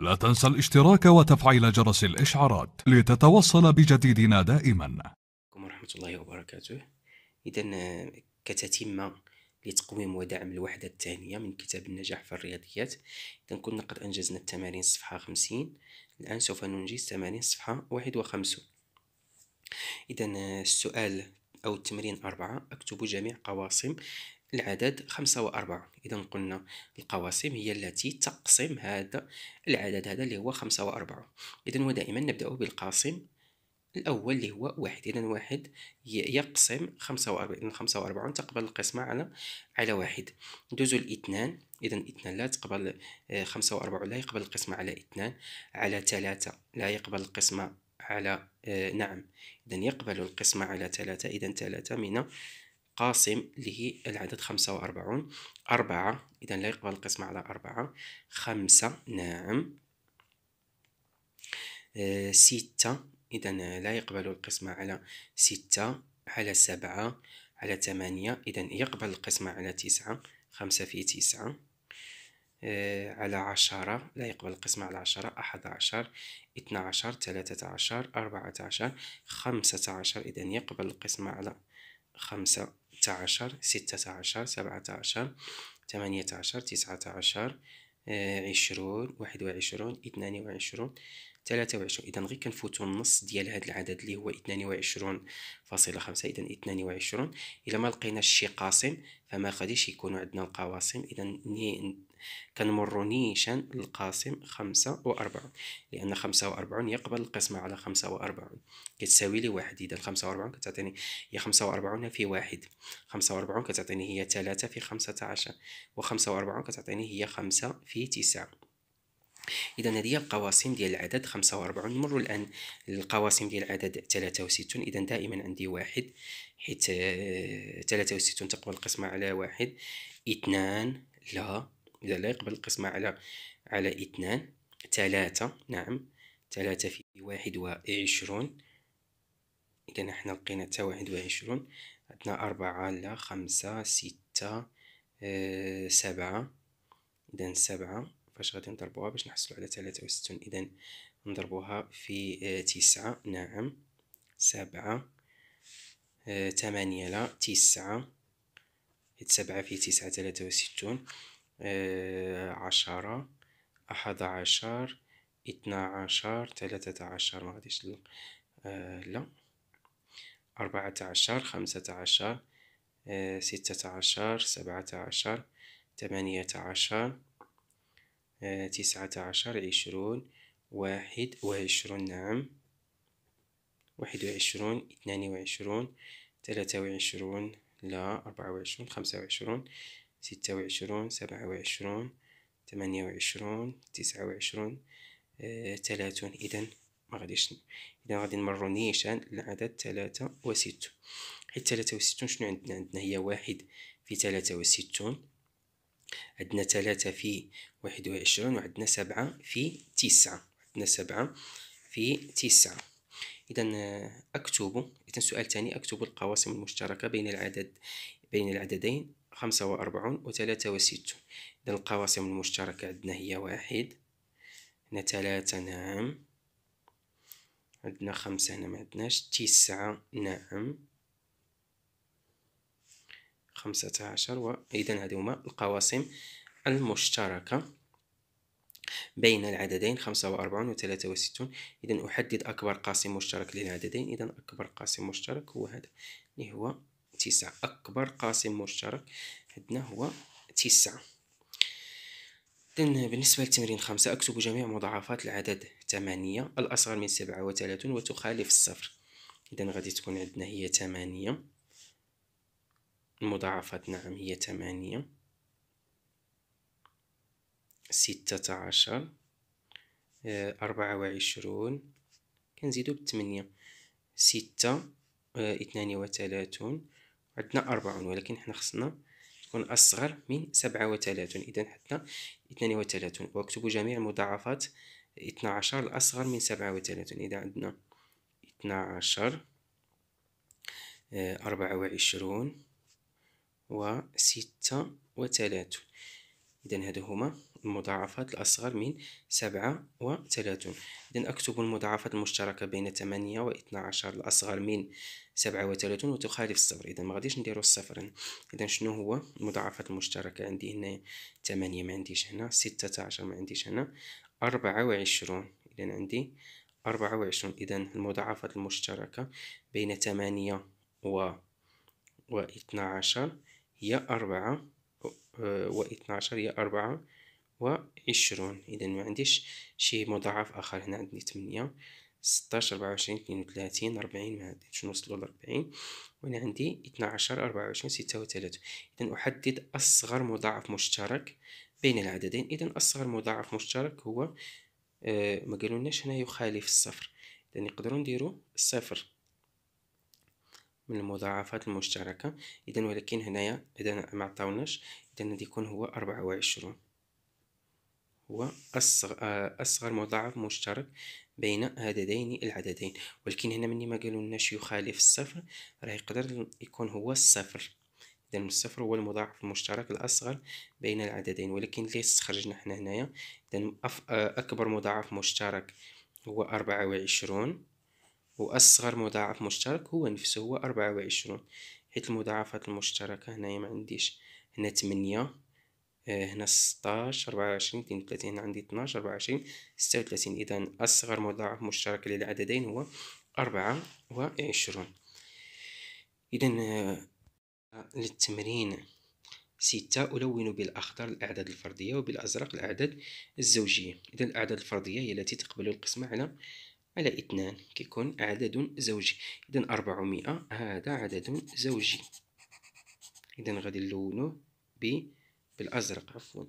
لا تنسى الاشتراك وتفعيل جرس الإشعارات لتتوصل بجديدنا دائما ورحمة الله وبركاته إذا آه، كتتمة لتقويم ودعم الوحدة الثانية من كتاب النجاح في الرياضيات إذا كنا قد أنجزنا التمارين صفحة 50 الآن سوف ننجز تمارين صفحة 51 إذا آه، السؤال أو التمرين أربعة أكتب جميع قواسم العدد خمسة وأربعة إذا قلنا القواسم هي التي تقسم هذا العدد هذا اللي هو خمسة وأربعة إذا ودائما نبدأ بالقاسم الأول اللي هو واحد إذا واحد يقسم خمسة وأربعين إذا خمسة وأربعون تقبل القسمة على على واحد ندوزو الاثنان إذا اثنان لا تقبل آه، خمسة وأربعون لا يقبل القسمة على اثنان على ثلاثة لا يقبل القسمة على آه، نعم إذا يقبل القسمة على ثلاثة إذا ثلاثة من قاسم اللي هي العدد خمسة وأربعون أربعة إذا لا يقبل القسمة على أربعة خمسة نعم أه ستة إذا لا يقبل القسمة على ستة على سبعة على ثمانية إذا يقبل القسمة على تسعة خمسة في تسعة أه على عشرة لا يقبل القسمة على عشرة أحد عشر اثنا عشر ثلاثة عشر أربعة عشر خمسة عشر إذا يقبل القسمة على خمسة 16 16 17 18 19 عشرون واحد 22 اثنان ثلاثة إذا غير كنفوتو النص ديال هاد العدد اللي هو اثنان فاصلة خمسة إذا اثنان إلا ما لقيناش شي قاسم فما غاديش يكونو عندنا القواسم إذا كنمرو نيشان القاسم خمسة وأربعون لأن خمسة وأربعون يقبل القسمة على خمسة وأربعون كتساوي لي واحد إذا خمسة وأربعون كتعطيني هي خمسة وأربعون في واحد خمسة وأربعون كتعطيني هي ثلاثة في خمسة عشر وخمسة وأربعون كتعطيني هي خمسة في تسعة اذا هذه هي القواسم ديال العدد خمسة وأربعون نمروا الان للقواسم ديال العدد وستون اذا دائما عندي واحد حيت آه، وستون تقبل القسمه على واحد اثنان لا إذا لا يقبل القسمة على على اثنان ثلاثة نعم ثلاثة في واحد وعشرون إذا نحن لقينا تا واحد وعشرون عندنا أربعة لا خمسة ستة أه سبعة إذا سبعة فاش غادي نضربوها باش نحصلو على ثلاثة وستون إذا نضربوها في أه تسعة نعم سبعة أه تمانية لا تسعة سبعة في تسعة ثلاثة وستون آه، عشرة أحد عشر اثنا عشر ثلاثة عشر ما غاديش آه، لا أربعة عشر خمسة عشر آه، ستة عشر سبعة عشر ثمانية عشر تسعة عشر عشرون واحد وعشرون نعم واحد وعشرون اثنان وعشرون ثلاثة وعشرون لا أربعة وعشرون خمسة وعشرون ستة وعشرون سبعة وعشرون ثمانية وعشرون تسعة وعشرون ثلاثون آه، إذا ما غاديش إذا غادي نمرو نيشان العدد ثلاثة وستون حيت ثلاثة وستون شنو عندنا عندنا هي واحد في ثلاثة وستون عندنا ثلاثة في واحد وعشرون وعندنا سبعة في تسعة عندنا سبعة في تسعة إذا آه، أكتب إذا سؤال ثاني أكتب القواسم المشتركة بين العدد بين العددين خمسة وأربعون وثلاثة وستون إذا القواسم المشتركة عندنا هي واحد هنا ثلاثة نعم عندنا خمسة هنا ما عندناش تسعة نعم خمسة عشر وإذن هذه هما القواسم المشتركة بين العددين خمسة وأربعون وثلاثة وستون إذا أحدد أكبر قاسم مشترك للعددين إذا أكبر قاسم مشترك هو هذا اللي هو تسعة أكبر قاسم مشترك عندنا هو تسعة إذن بالنسبة للتمرين خمسة أكتب جميع مضاعفات العدد ثمانية الأصغر من سبعة وثلاثون وتخالف الصفر إذا غادي تكون عندنا هي ثمانية المضاعفات نعم هي ثمانية ستة عشر آه، أربعة وعشرون كنزيدو بالثمانية ستة آه، اثنان وثلاثون عندنا أربعون ولكن حنا خصنا تكون أصغر من سبعة وثلاثون إذا حدنا اثنان وثلاثون وأكتب جميع المضاعفات اثنا عشر الأصغر من سبعة وثلاثون إذا عندنا اثنا عشر آه، أربعة وعشرون وستة وثلاثون إذا هادو هما المضاعفات الأصغر من سبعة وثلاثون إذا أكتب المضاعفات المشتركة بين ثمانية واثنا عشر الأصغر من سبعة وثلاثون وتخالف الصفر إذا ما غاديش نديرو الصفر إذا شنو هو المضاعفات المشتركة عندي هنا ثمانية ما عنديش هنا ستة عشر ما عنديش هنا أربعة وعشرون إذا عندي أربعة وعشرون إذا المضاعفات المشتركة بين ثمانية و واثنا عشر هي أربعة آه، واثنا عشر هي أربعة وعشرون إذا ما عنديش شي مضاعف آخر هنا عندي ثمانية ستاشر ربعة وعشرين اثنين وثلاثين أربعين ما عرفتش نوصلو لربعين وأنا عندي اثناعشر أربعة وعشرين ستة وثلاثون إذا أحدد أصغر مضاعف مشترك بين العددين إذا أصغر مضاعف مشترك هو آه ما قالولناش هنا يخالف الصفر إذا نقدرو نديرو صفر من المضاعفات المشتركة إذا ولكن هنايا إذا ما عطاوناش إذا غادي يكون هو أربعة وعشرون هو آه، أصغر مضاعف مشترك بين هذين العددين ولكن هنا مني ما قالوا لناش يخالف الصفر راه يقدر يكون هو الصفر إذا الصفر هو المضاعف المشترك الأصغر بين العددين ولكن اللي استخرجنا حنا هنايا إذا أكبر مضاعف مشترك هو أربعة وأصغر مضاعف مشترك هو نفسه هو أربعة حيت المضاعفات المشتركة هنايا ما عنديش هنا تمنية آه، هنا ستاش ربعة وعشرين اثنين وثلاثين هنا عندي اثناش ربعة وعشرين ستة وثلاثين إذا أصغر مضاعف مشترك للعددين هو أربعة وعشرون إذا آه، للتمرين ستة ألون بالأخضر الأعداد الفردية وبالأزرق الأعداد الزوجية إذا الأعداد الفردية هي التي تقبل القسمة على على اثنان كيكون عدد زوجي إذا أربعمائة هذا عدد زوجي إذا غادي نلونه ب بالازرق عفوا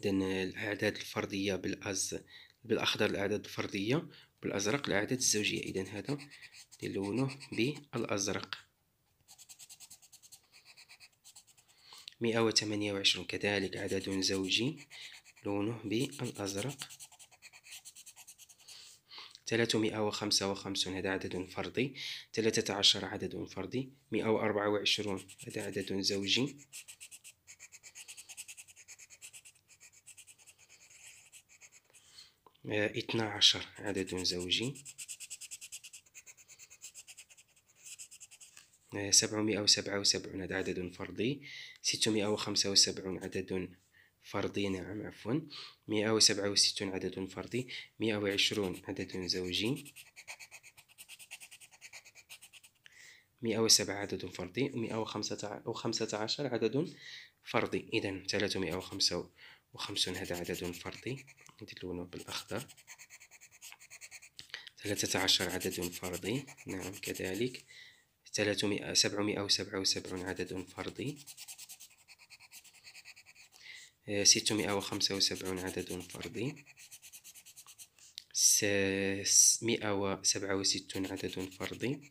اذا الاعداد الفرديه بالاز بالاخضر الاعداد الفرديه بالازرق الاعداد الزوجيه اذا هذا نلونه بالازرق مئة وثمانية وعشرون كذلك عدد زوجي لونه بالازرق 355 هذا عدد فردي 13 عدد فردي 124 هذا عدد زوجي اثنا عشر عدد زوجي سبعمائة وسبعة وسبعون هذا عدد فردي ستمائة وخمسة وسبعون عدد فردي نعم عفوا مئة وسبعة وستون عدد فردي مئة وعشرون عدد زوجي مئة وسبعة عدد فردي مئة وخمسة عشر عدد فردي إذا ثلاثمائة وخمسة وخمسون هذا عدد فردي ندلونه بالأخضر ثلاثة عشر عدد فردي نعم كذلك ثلاثمائة سبعمائة وسبعة وسبعون عدد فردي ستمائة وخمسة وسبعون عدد فردي مئة وسبعة وستون عدد فردي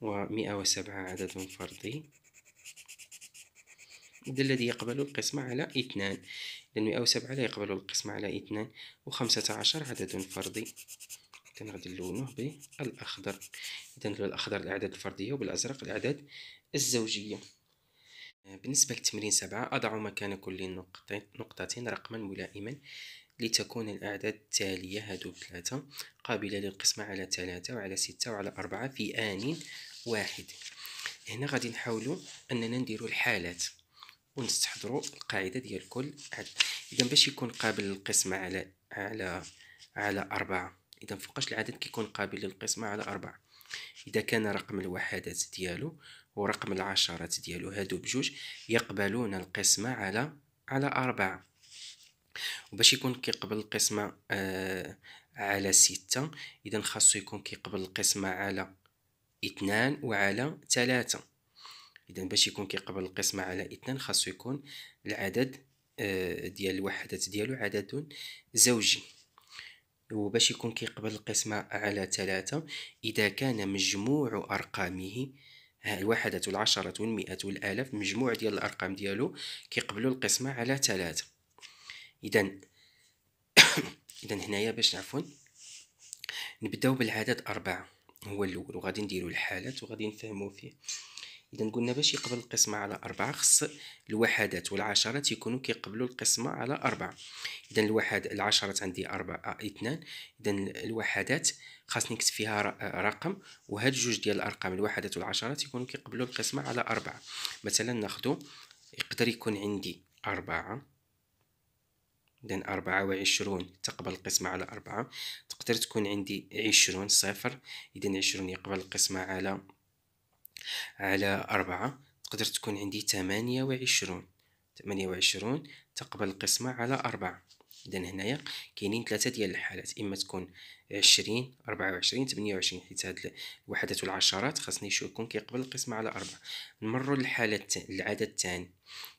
ومئة وسبعة عدد فردي إذا الذي يقبل القسمة على اثنان لأن مئة وسبعة لا يقبل القسمة على اثنان وخمسة عشر عدد فردي إذا غادي نلونه بالأخضر إذا بالأخضر الأعداد الفردية وبالأزرق الأعداد الزوجية بالنسبة لتمرين سبعة أضع مكان كل نقطة رقما ملائما لتكون الأعداد التالية هادو ثلاثة قابلة للقسمة على ثلاثة وعلى ستة وعلى أربعة في آن واحد هنا غادي نحاولوا أننا نديرو الحالات ونستحضروا القاعدة ديال كل عدد إذا باش يكون قابل للقسمة على على على أربعة إذا فوقاش العدد كيكون قابل للقسمة على أربعة إذا كان رقم الوحدات ديالو ورقم العشرات ديالو هادو بجوج يقبلون القسمة على على أربعة وباش يكون كيقبل القسمة آه على ستة إذا خاصو يكون كيقبل القسمة على اثنان وعلى ثلاثة إذا باش يكون كيقبل القسمة على اثنان خاصو يكون العدد آه ديال الوحدات ديالو عدد زوجي وباش يكون كيقبل القسمة على ثلاثة إذا كان مجموع أرقامه ها الواحدة العشرة والمئة الآلاف مجموع ديال الأرقام ديالو كيقبلوا القسمة على ثلاثة إذن إذا هنايا باش عفوا نبداو بالعدد أربعة هو الأول وغادي نديرو الحالات وغادي نفهمو فيه اذا قلنا باش يقبل القسمه على أربعة خص الوحدات والعشرات يكونوا كيقبلوا القسمه على أربعة اذا الوحد العشرات عندي أربعة آه، اثنان اذا الوحدات خاصني نكتب فيها آه، رقم وهاد جوج ديال الارقام الوحدات والعشرات يكونوا كيقبلوا القسمه على أربعة مثلا ناخدو يقدر يكون عندي أربعة إذا أربعة وعشرون تقبل القسمة على أربعة تقدر تكون عندي عشرون صفر إذا عشرون يقبل القسمة على على أربعة تقدر تكون عندي تمانية وعشرون تمانية وعشرون تقبل القسمة على أربعة إذن هنايا كاينين ثلاثة ديال الحالات إما تكون عشرين أربعة وعشرين ثمانية وعشرين حيت هاد الوحدات والعشرات خاصني يكون كيقبل القسمة على أربعة نمرو للحالة العدد الثاني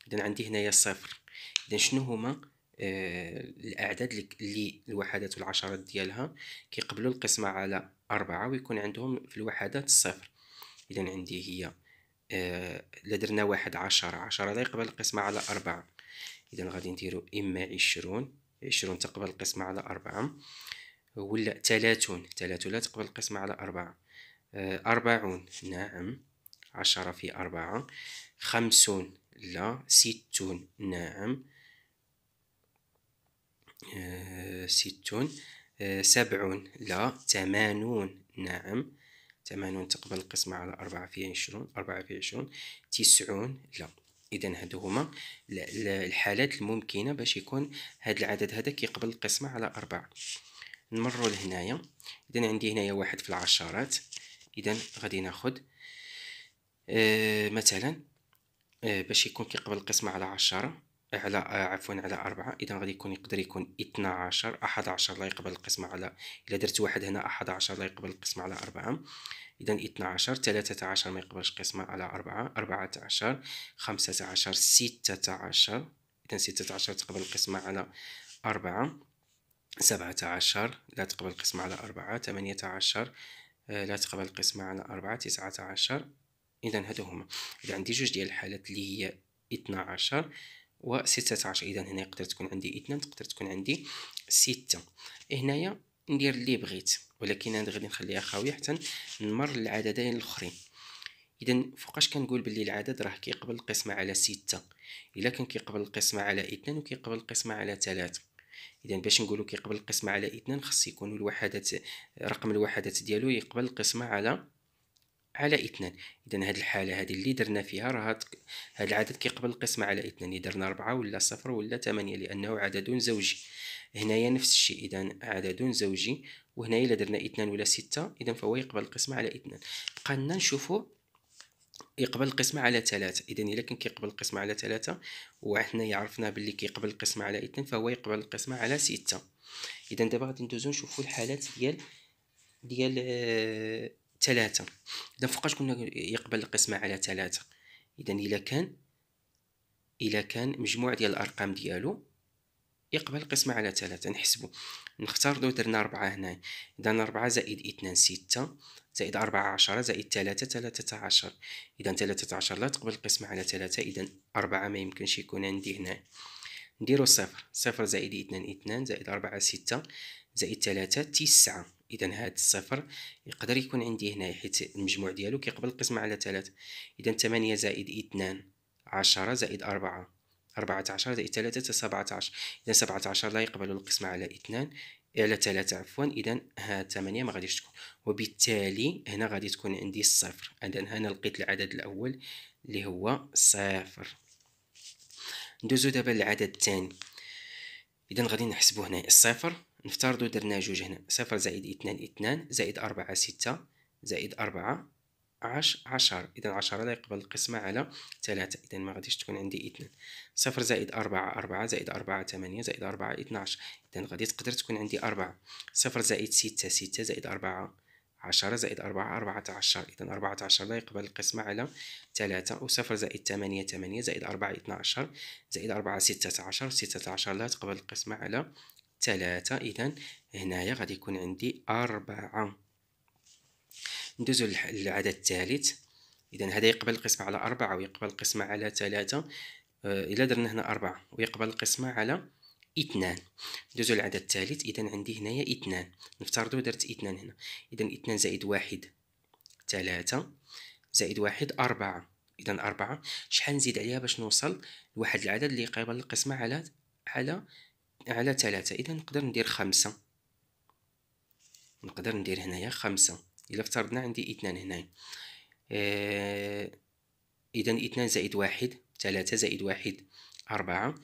إذن عندي هنايا صفر إذن شنو هما آه الأعداد اللي الوحدات والعشرات ديالها كيقبلوا القسمة على أربعة ويكون عندهم في الوحدات صفر إذا عندي هي إلا آه، درنا واحد عشرة عشرة لا يقبل القسمة على أربعة إذا غادي نديرو إما عشرون عشرون تقبل القسمة على أربعة ولا تلاتون تلاتون لا تقبل القسمة على أربعة آه، أربعون نعم عشرة في أربعة خمسون لا ستون نعم آه، ستون سبعون لا ثمانون نعم 80 تقبل القسمة على أربعة في عشرون أربعة في عشرون تسعون لا إذا هادو هما الحالات الممكنة باش يكون هاد العدد هذا كيقبل القسمة على أربعة نمرو لهنايا إذا عندي هنايا واحد في العشرات إذا غادي ناخد آه مثلا آه باش يكون كيقبل القسمة على عشرة على عفوا على أربعة إذا غادي يكون يقدر يكون 12 11 لا يقبل القسمة على إلا درت واحد هنا 11 لا يقبل القسمة على أربعة إذا 12 13 ما يقبلش القسمة على أربعة 14 15 16 إذا 16 تقبل القسمة على أربعة 17 لا تقبل القسمة على أربعة 18 آه، لا تقبل القسمة على أربعة 19 إذا هادو هما إذا عندي جوج ديال الحالات اللي هي 12 و16 اذا هنا يقدر تكون عندي اثنان تقدر تكون عندي ستة هنايا ندير اللي بغيت ولكن انا غادي نخليها خاويه حتى نمر للعددين الاخرين اذا فوقاش كنقول باللي العدد راه كيقبل القسمه على ستة الا كان كيقبل القسمه على اثنان وكيقبل القسمه على 3 اذا باش نقولوا كيقبل القسمه على اثنان خص يكونوا الوحدات رقم الوحدات ديالو يقبل القسمه على على اثنان اذا هاد الحاله هذه اللي درنا فيها راه هاد العدد كيقبل القسمه على اثنان اذا درنا 4 ولا صفر ولا ثمانية لانه عدد زوجي هنايا نفس الشيء اذا عدد زوجي وهنايا الا درنا اثنان ولا ستة اذا فهو يقبل القسمه على اثنان بقى لنا نشوفوا يقبل القسمة على ثلاثة إذا إلا كان كيقبل القسمة على ثلاثة وحنا عرفنا باللي كيقبل القسمة على اثنان فهو يقبل القسمة على ستة إذا دابا غادي ندوزو نشوفو الحالات ديال ديال آه، ثلاثة إذا فقط كنا يقبل القسمة على ثلاثة إذا إلا كان إلا كان مجموع ديال الأرقام ديالو يقبل القسمة على ثلاثة نحسبو نختار درنا ربعة هنا إذا ربعة زائد اثنان ستة زائد أربعة عشرة زائد ثلاثة ثلاثة عشر إذا ثلاثة عشر لا تقبل القسمة على ثلاثة إذا أربعة ما يمكنش يكون عندي هنا نديرو صفر صفر زائد اثنان اثنان زائد أربعة ستة زائد ثلاثة تسعة اذا هذا الصفر يقدر يكون عندي هنا حيت المجموع ديالو كيقبل القسمة على 3 اذا 8 زائد 2 10 زائد 4 14 زائد 3 17 اذا 17 لا يقبل القسمة على 2 على 3 عفوا اذا ها 8 ما غاديش تكون وبالتالي هنا غادي تكون عندي الصفر اذا هنا لقيت العدد الاول اللي هو صفر ندوزو دابا للعدد الثاني اذا غادي نحسبو هنا الصفر نفترضو درنا جوج هنا صفر زائد اثنان اثنان زائد أربعة ستة زائد أربعة عش عشر إذا عشرة لا يقبل القسمة على ثلاثة إذا ما غاديش تكون عندي اثنان صفر زائد أربعة أربعة زائد أربعة ثمانية زائد أربعة اثناش إذا غادي تقدر تكون عندي أربعة صفر زائد ستة ستة زائد أربعة عشرة زائد أربعة أربعة عشر إذا أربعة عشر لا يقبل القسمة على ثلاثة وصفر زائد ثمانية ثمانية زائد أربعة اثنا عشر زائد أربعة ستة عشر ستة عشر لا تقبل القسمة على ثلاثة إذا هنايا غادي يكون عندي أربعة ندوزو للعدد الثالث إذا هذا يقبل القسمة على أربعة ويقبل القسمة على ثلاثة آه، إلا درنا هنا أربعة ويقبل القسمة على اثنان ندوزو للعدد الثالث إذا عندي هنايا اثنان نفترضو درت اثنان هنا إذا اثنان زائد واحد ثلاثة زائد واحد أربعة إذا أربعة شحال نزيد عليها باش نوصل لواحد العدد اللي يقبل القسمة على على على ثلاثة إذا نقدر ندير خمسة نقدر ندير هنايا خمسة إلا افترضنا عندي اثنان هنا آه إذا اثنان زائد واحد ثلاثة زائد واحد أربعة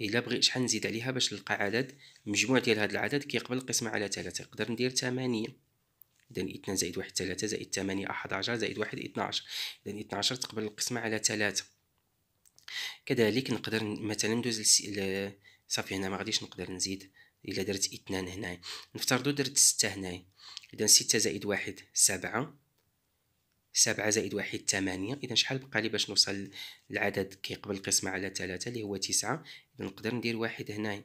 إلا بغي شحال نزيد عليها باش نلقى عدد مجموع ديال هاد العدد كيقبل القسمة على ثلاثة نقدر ندير ثمانية إذا اثنان زائد واحد ثلاثة زائد ثمانية أحد عشر زائد واحد اثنا عشر إذا اثنا عشر تقبل القسمة على ثلاثة كذلك نقدر مثلا ندوز صافي هنا ما غاديش نقدر نزيد الا درت اثنان هنايا نفترضو درت ستة هنايا اذا ستة زائد واحد سبعة سبعة زائد واحد ثمانية اذا شحال بقى لي باش نوصل العدد كيقبل القسمة على ثلاثة اللي هو تسعة اذا نقدر ندير واحد هنايا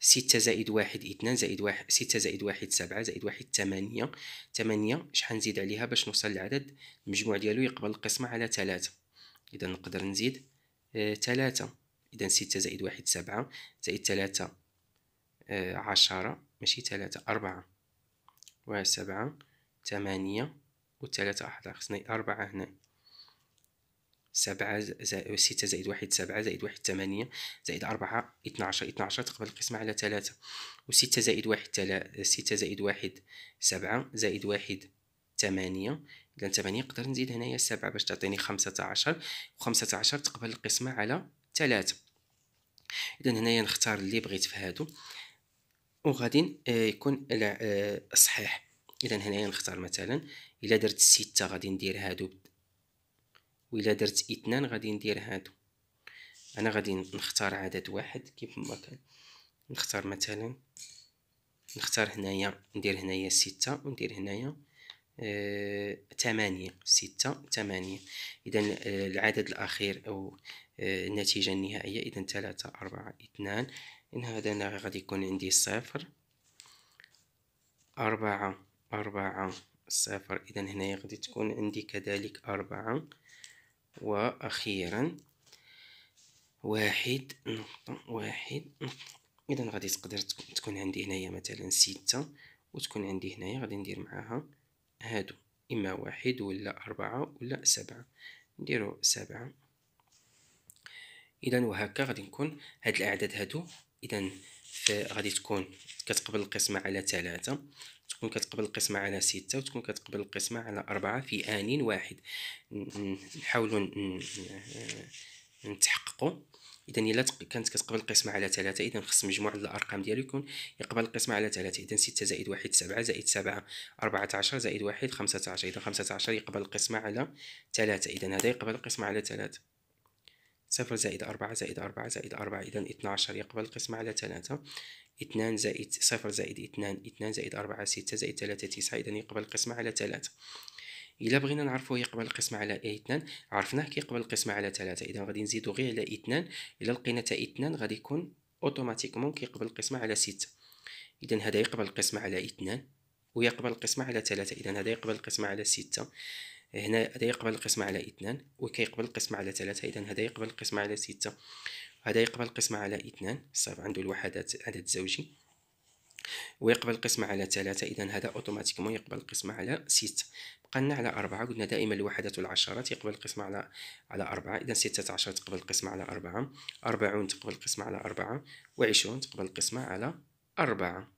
ستة زائد واحد اثنان زائد واحد ستة زائد واحد سبعة زائد واحد ثمانية ثمانية شحال نزيد عليها باش نوصل لعدد المجموع ديالو يقبل القسمة على ثلاثة إذا نقدر نزيد آه، ثلاثة إذا ستة زائد واحد سبعة زائد ثلاثة آه، عشرة ماشي ثلاثة أربعة وسبعة ثمانية وثلاثة أحد خصنا أربعة هنا سبعة زائد ستة زائد واحد سبعة زائد واحد ثمانية زائد أربعة اثنا عشر اثنا عشر تقبل القسمة على ثلاثة وستة زائد واحد تلا ستة زائد واحد سبعة زائد واحد ثمانية إذا ثمانية نقدر نزيد هنايا سبعة باش تعطيني خمسة عشر وخمسة عشر تقبل القسمة على ثلاثة اذا هنايا نختار اللي بغيت في هادو وغادي آه، يكون آه، صحيح اذا هنايا نختار مثلا الا درت ستة غادي ندير هادو وإلا درت اثنان غادي ندير هادو انا غادي نختار عدد واحد كيف ما كان نختار مثلا نختار هنايا ندير هنايا ستة وندير هنايا آه، ثمانية ستة ثمانية إذا العدد الأخير أو النتيجة آه، النهائية إذا ثلاثة أربعة اثنان إن هذا أنا غادي يكون عندي صفر أربعة أربعة صفر إذا هنا غادي تكون عندي كذلك أربعة وأخيرا واحد نقطة واحد إذا غادي تقدر تكون عندي هنايا مثلا ستة وتكون عندي هنايا غادي ندير معاها هادو إما واحد ولا أربعة ولا سبعة نديرو سبعة اذا وهكا غادي نكون هاد الاعداد هادو اذا غادي تكون كتقبل القسمة على ثلاثة تكون كتقبل القسمة على ستة وتكون كتقبل القسمة على أربعة في آن واحد نحاولوا نتحققوا إذا إلا كانت كتقبل القسمة على ثلاثة إذا خص مجموع الأرقام ديالو يكون يقبل القسمة على ثلاثة إذا ستة زائد واحد سبعة زائد سبعة أربعة عشر زائد واحد خمسة عشر إذا خمسة عشر يقبل القسمة على ثلاثة إذا هذا يقبل القسمة على ثلاثة صفر زائد أربعة زائد أربعة زائد أربعة إذا اتناشر يقبل القسمة على ثلاثة اثنان زائد صفر زائد اثنان اثنان زائد أربعة ستة زائد ثلاثة تسعة إذا يقبل القسمة على ثلاثة إلا بغينا نعرفو يقبل القسمة على اثنان عرفناه كيقبل القسمة على ثلاثة إذا غادي نزيدو غير على اثنان إلا لقينا تا اثنان غادي يكون أوتوماتيكمون كيقبل القسمة على ستة إذا هذا يقبل القسمة على اثنان ويقبل القسمة على ثلاثة إذا هذا يقبل القسمة على ستة هنا هذا يقبل القسمة على اثنان وكيقبل القسمة على ثلاثة إذا هذا يقبل القسمة على ستة هذا يقبل القسمة على اثنان صافي عنده الوحدات عدد زوجي ويقبل القسمة على ثلاثة إذا هذا أوتوماتيكمون يقبل القسمة على ستة بقالنا على أربعة قلنا دائما الوحدات والعشرات يقبل القسمة على على أربعة إذا ستة عشر تقبل القسمة على أربعة أربعون تقبل القسمة على أربعة وعشرون تقبل القسمة على أربعة